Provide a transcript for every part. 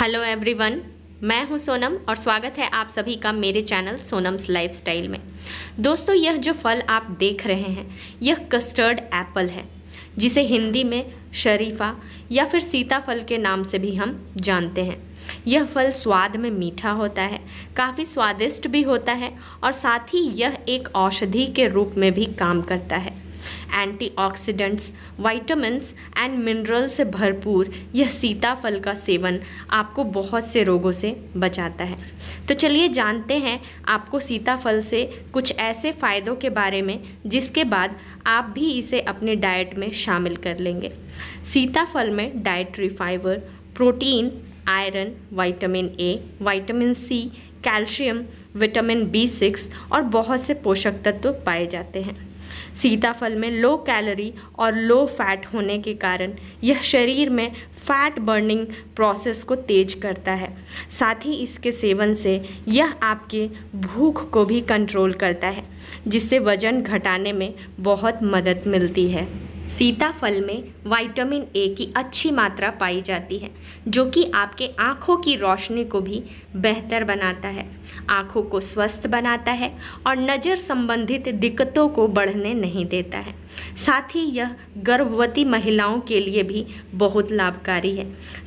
hello everyone मैं हूं सोनम और स्वागत है आप सभी का मेरे चैनल सोनम्स लाइफस्टाइल में दोस्तों यह जो फल आप देख रहे हैं यह कस्टर्ड एप्पल है जिसे हिंदी में शरीफा या फिर सीताफल के नाम से भी हम जानते हैं यह फल स्वाद में मीठा होता है काफ़ी स्वादिष्ट भी होता है और साथ ही यह एक औषधि के रूप में भी काम करता है एंटीऑक्सीडेंट्स वाइटामस एंड मिनरल से भरपूर यह सीताफल का सेवन आपको बहुत से रोगों से बचाता है तो चलिए जानते हैं आपको सीताफल से कुछ ऐसे फ़ायदों के बारे में जिसके बाद आप भी इसे अपने डाइट में शामिल कर लेंगे सीताफल में dietary fibre protein iron vitamin A vitamin C calcium vitamin B six और बहुत से पोषक तत्व पाए जाते हैं सीताफल में लो कैलोरी और लो फैट होने के कारण यह शरीर में फैट बर्निंग प्रोसेस को तेज करता है साथ ही इसके सेवन से यह आपके भूख को भी कंट्रोल करता है जिससे वजन घटाने में बहुत मदद मिलती है सीताफल में विटामिन ए की अच्छी मात्रा पाई जाती है जो कि आपके आँखों की रोशनी को भी बेहतर बनाता है आँखों को स्वस्थ बनाता है और नज़र संबंधित दिक्कतों को बढ़ने नहीं देता है साथ ही यह गर्भवती महिलाओं के लिए भी बहुत लाभकारी है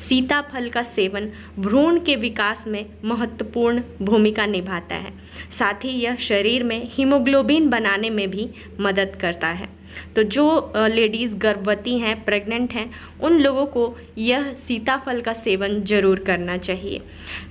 सीताफल का सेवन भ्रूण के विकास में महत्वपूर्ण भूमिका निभाता है साथ ही यह शरीर में हीमोग्लोबिन बनाने में भी मदद करता है तो जो लेडी लेडीज़ गर्भवती हैं प्रेग्नेंट हैं उन लोगों को यह सीताफल का सेवन ज़रूर करना चाहिए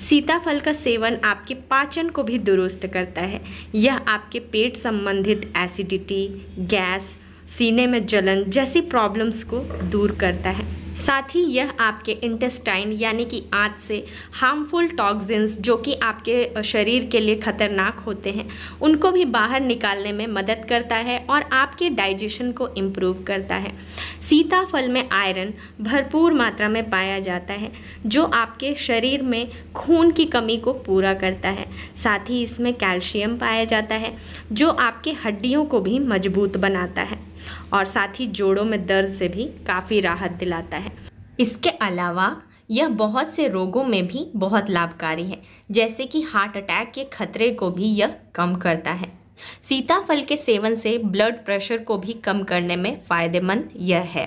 सीताफल का सेवन आपके पाचन को भी दुरुस्त करता है यह आपके पेट संबंधित एसिडिटी गैस सीने में जलन जैसी प्रॉब्लम्स को दूर करता है साथ ही यह आपके इंटेस्टाइन यानी कि आँत से हार्मफुल टॉक्सिन्स जो कि आपके शरीर के लिए खतरनाक होते हैं उनको भी बाहर निकालने में मदद करता है और आपके डाइजेशन को इम्प्रूव करता है सीताफल में आयरन भरपूर मात्रा में पाया जाता है जो आपके शरीर में खून की कमी को पूरा करता है साथ ही इसमें कैल्शियम पाया जाता है जो आपके हड्डियों को भी मजबूत बनाता है और साथ ही जोड़ों में दर्द से भी काफ़ी राहत दिलाता है इसके अलावा यह बहुत से रोगों में भी बहुत लाभकारी है जैसे कि हार्ट अटैक के खतरे को भी यह कम करता है सीताफल के सेवन से ब्लड प्रेशर को भी कम करने में फ़ायदेमंद यह है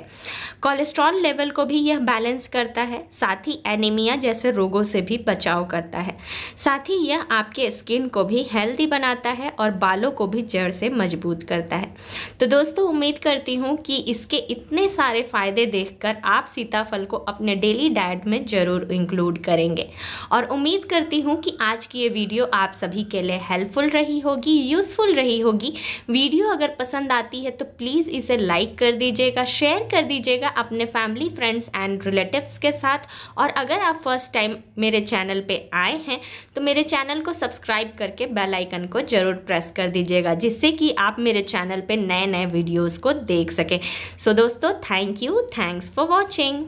कोलेस्ट्रॉल लेवल को भी यह बैलेंस करता है साथ ही एनीमिया जैसे रोगों से भी बचाव करता है साथ ही यह आपके स्किन को भी हेल्दी बनाता है और बालों को भी जड़ से मजबूत करता है तो दोस्तों उम्मीद करती हूँ कि इसके इतने सारे फ़ायदे देखकर आप सीताफल को अपने डेली डाइट में ज़रूर इंक्लूड करेंगे और उम्मीद करती हूँ कि आज की ये वीडियो आप सभी के लिए हेल्पफुल रही होगी यूज़ यूज़फुल रही होगी वीडियो अगर पसंद आती है तो प्लीज़ इसे लाइक कर दीजिएगा शेयर कर दीजिएगा अपने फैमिली फ्रेंड्स एंड रिलेटिव्स के साथ और अगर आप फर्स्ट टाइम मेरे चैनल पे आए हैं तो मेरे चैनल को सब्सक्राइब करके बेल आइकन को ज़रूर प्रेस कर दीजिएगा जिससे कि आप मेरे चैनल पे नए नए वीडियोस को देख सकें सो so, दोस्तों thank you thanks for watching